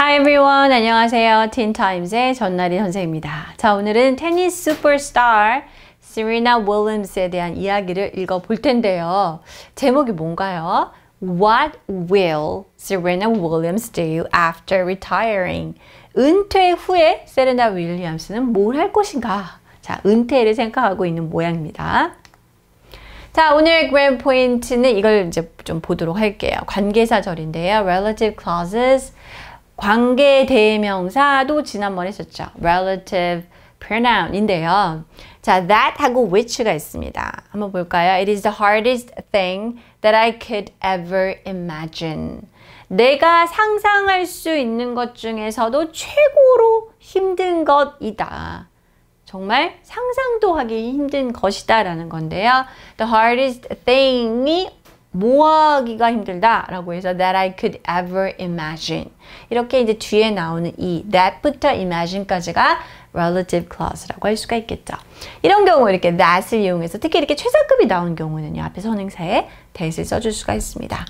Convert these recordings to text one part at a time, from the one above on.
Hi everyone. 안녕하세요. 틴타임즈의 전나리 선생입니다. 자, 오늘은 테니스 슈퍼스타 시리나 윌리엄스에 대한 이야기를 읽어 볼 텐데요. 제목이 뭔가요? What will Serena Williams do after retiring? 은퇴 후에 세레나 윌리엄스는 뭘 할 것인가? 자, 은퇴를 생각하고 있는 모양입니다. 자, 오늘 그랜 포인트는 이걸 이제 좀 보도록 할게요. 관계사절인데요. relative clauses 관계 대명사도 지난번에 했었죠. relative pronoun인데요. 자, that하고 which가 있습니다. 한번 볼까요? It is the hardest thing that I could ever imagine. 내가 상상할 수 있는 것 중에서도 최고로 힘든 것이다. 정말 상상도 하기 힘든 것이다 라는 건데요. The hardest thing이 모아기가 힘들다라고 해서 that I could ever imagine 이렇게 이제 뒤에 나오는 이 that부터 imagine까지가 relative clause라고 할 수가 있겠죠. 이런 경우 이렇게 that을 이용해서 특히 이렇게 최상급이 나온 경우는요 앞에 선행사에 that을 써줄 수가 있습니다.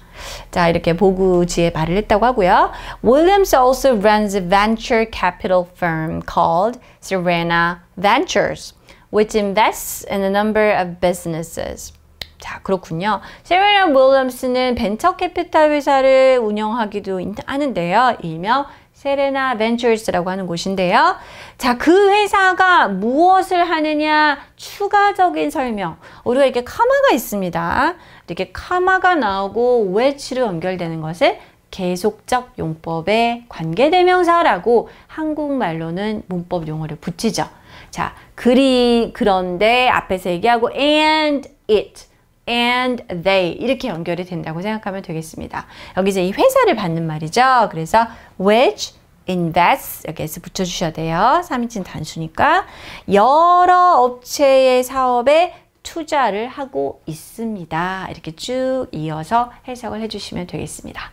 자 이렇게 보구지에 말을 했다고 하고요. Williams also runs a venture capital firm called Serena Ventures, which invests in a number of businesses. 자 그렇군요. 세 시리얼 윌럼스는 벤처 캐피탈 회사를 운영하기도 하는데요. 일명 세레나 벤처스라고 하는 곳인데요. 자, 그 회사가 무엇을 하느냐 추가적인 설명. 우리가 이렇게 카마가 있습니다. 이렇게 카마가 나오고 외치로 연결되는 것을 계속적 용법의 관계대명사라고 한국말로는 문법 용어를 붙이죠. 자, 그리 그런데 앞에서 얘기하고 and it and they 이렇게 연결이 된다고 생각하면 되겠습니다. 여기 이이 회사를 받는 말이죠. 그래서 which invests 여기 s 붙여주셔야 돼요. 3인칭 단수니까 여러 업체의 사업에 투자를 하고 있습니다. 이렇게 쭉 이어서 해석을 해주시면 되겠습니다.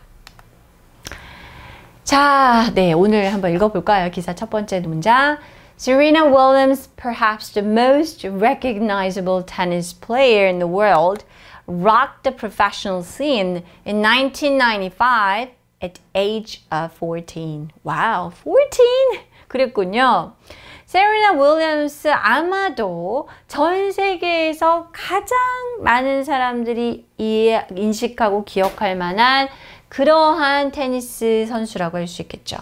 자, 네 오늘 한번 읽어볼까요? 기사 첫 번째 문장 Serena Williams, perhaps the most recognizable tennis player in the world, rocked the professional scene in 1995 at age of uh, 14. Wow, 14? 그랬군요. Serena Williams 아마도 전 세계에서 가장 많은 사람들이 인식하고 기억할 만한 그러한 테니스 선수라고 할 수 있겠죠.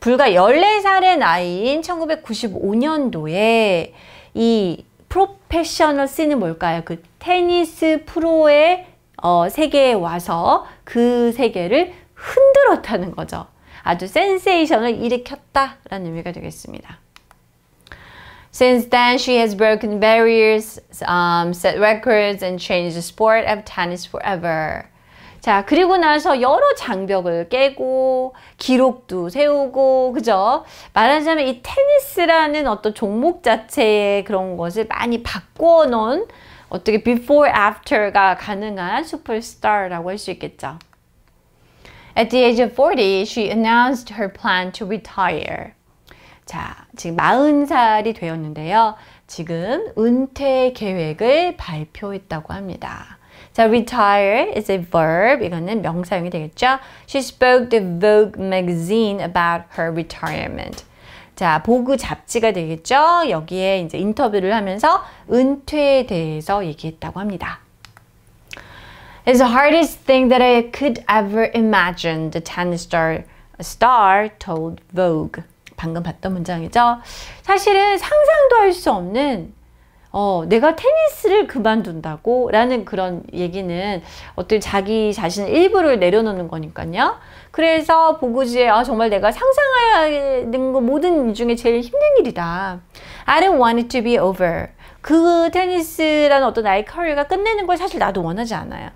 불과 14살의 나이인 1995년도에 이 프로페셔널 씬은 뭘까요? 그 테니스 프로의 어, 세계에 와서 그 세계를 흔들었다는 거죠. 아주 센세이션을 일으켰다라는 의미가 되겠습니다. Since then, she has broken barriers, um, set records, and changed the sport of tennis forever. 자, 그리고 나서 여러 장벽을 깨고 기록도 세우고 그죠? 말하자면 이 테니스라는 어떤 종목 자체의 그런 것을 많이 바꿔 놓은 어떻게 before after가 가능한 슈퍼스타라고 할 수 있겠죠. At the age of 40, she announced her plan to retire. 자, 지금 40살이 되었는데요. 지금 은퇴 계획을 발표했다고 합니다. 자, retire is a verb. 이거는 명사형이 되겠죠. She spoke to Vogue magazine about her retirement. 자, 보그 잡지가 되겠죠. 여기에 이제 인터뷰를 하면서 은퇴에 대해서 얘기했다고 합니다. It's the hardest thing that I could ever imagine, the tennis star, star told Vogue. 방금 봤던 문장이죠. 사실은 상상도 할 수 없는 어, 내가 테니스를 그만둔다고? 라는 그런 얘기는 어떤 자기 자신의 일부를 내려놓는 거니까요. 그래서 보고지에 아, 정말 내가 상상하는 거 모든 일 중에 제일 힘든 일이다. I don't want it to be over. 그 테니스라는 어떤 나의 커리어가 끝내는 걸 사실 나도 원하지 않아요.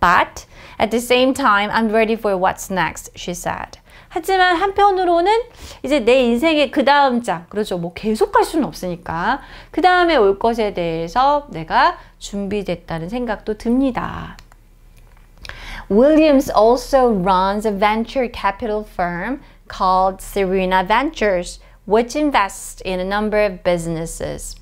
But at the same time, I'm ready for what's next, she said. 하지만 한편으로는 이제 내 인생의 그 다음 장, 그렇죠. 뭐 계속 갈 수는 없으니까 그 다음에 올 것에 대해서 내가 준비됐다는 생각도 듭니다. Williams also runs a venture capital firm called Serena Ventures, which invests in a number of businesses.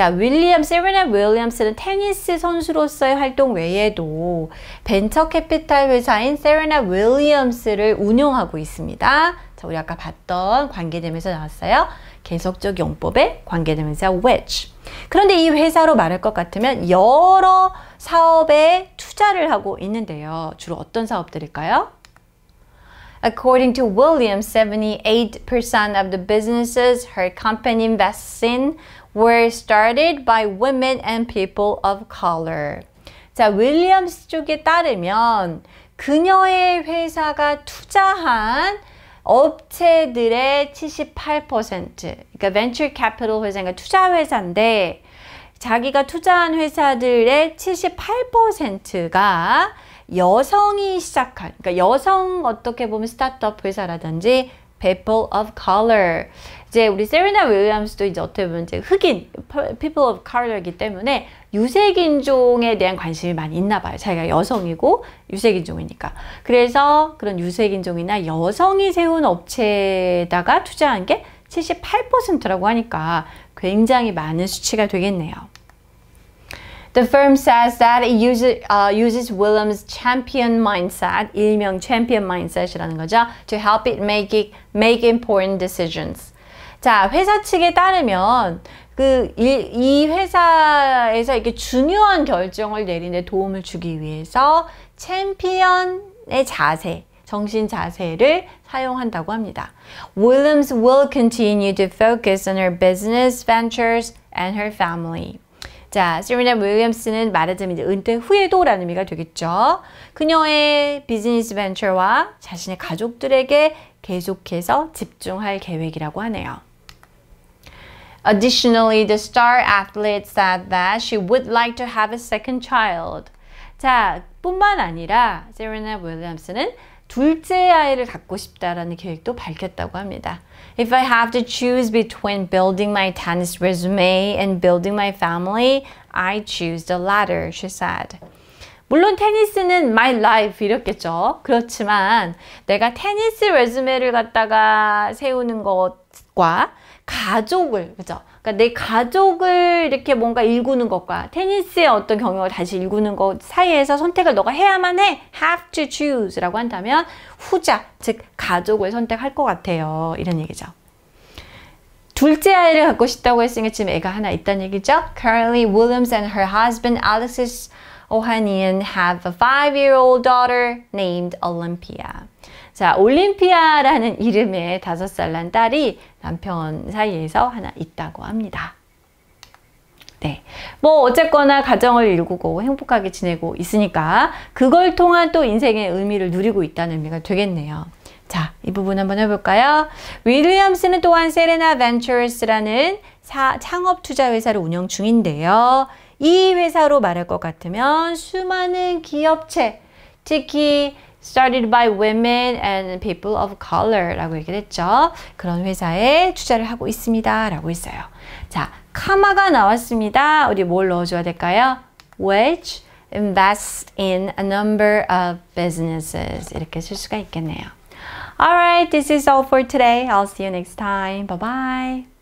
자, 윌리엄, 세레나 윌리엄스는 테니스 선수로서의 활동 외에도 벤처 캐피탈 회사인 세레나 윌리엄스를 운영하고 있습니다. 자, 우리 아까 봤던 관계대명사 나왔어요. 계속적 용법의 관계대명사 which. 그런데 이 회사로 말할 것 같으면 여러 사업에 투자를 하고 있는데요. 주로 어떤 사업들일까요? According to w i l l i a m 78% of the businesses her company invests in were started by women and people of color. 자, 윌리엄스 쪽에 따르면 그녀의 회사가 투자한 업체들의 78% 그러니까 v e n t u 회사가 투자 회사인데 자기가 투자한 회사들의 78%가 여성이 시작한 그러니까 여성 어떻게 보면 스타트업 회사라든지 people of color 이제 우리 세리나 윌리엄스도 이제 어떻게 보면 이제 흑인, people of color이기 때문에 유색인종에 대한 관심이 많이 있나 봐요. 자기가 여성이고 유색인종이니까. 그래서 그런 유색인종이나 여성이 세운 업체에다가 투자한 게 78%라고 하니까 굉장히 많은 수치가 되겠네요. The firm says that it uses, uh, uses Williams' champion mindset, 일명 champion mindset이라는 거죠, to help it make, it, make important decisions. 자, 회사 측에 따르면 그 이 회사에서 이렇게 중요한 결정을 내리는데 도움을 주기 위해서 챔피언의 자세, 정신 자세를 사용한다고 합니다. Williams will continue to focus on her business ventures and her family. 자, 세리나 윌리엄스는 말하자면 이제 은퇴 후에도 라는 의미가 되겠죠. 그녀의 비즈니스 벤처와 자신의 가족들에게 계속해서 집중할 계획이라고 하네요. Additionally, the star athlete said that she would like to have a second child. 자, 뿐만 아니라 세레나 윌리엄스는 둘째 아이를 갖고 싶다라는 계획도 밝혔다고 합니다. If I have to choose between building my tennis resume and building my family, I choose the latter, she said. 물론 테니스는 my life 이렇겠죠. 그렇지만 내가 테니스 레즈메를 갖다가 세우는 것과 가족을 그죠? 그러니까 내 가족을 이렇게 뭔가 일구는 것과 테니스의 어떤 경영을 다시 일구는 것 사이에서 선택을 너가 해야만 해 have to choose라고 한다면 후자 즉 가족을 선택할 것 같아요 이런 얘기죠. 둘째 아이를 갖고 싶다고 했으니까 지금 애가 하나 있다는 얘기죠. Currently, Williams and her husband Alexis Ohanian have a five-year-old daughter named Olympia. 자, 올림피아라는 이름의 다섯 살 난 딸이 남편 사이에서 하나 있다고 합니다. 네. 뭐, 어쨌거나 가정을 일구고 행복하게 지내고 있으니까 그걸 통한 또 인생의 의미를 누리고 있다는 의미가 되겠네요. 자, 이 부분 한번 해볼까요? 윌리엄스는 또한 세레나 벤처스라는 창업 투자 회사를 운영 중인데요. 이 회사로 말할 것 같으면 수많은 기업체, 특히 started by women and people of color 라고 얘기를 했죠. 그런 회사에 투자를 하고 있습니다. 라고 했어요. 자, 카마가 나왔습니다. 우리 뭘 넣어줘야 될까요? which invest in a number of businesses 이렇게 쓸 수가 있겠네요. Alright, this is all for today. I'll see you next time. Bye bye.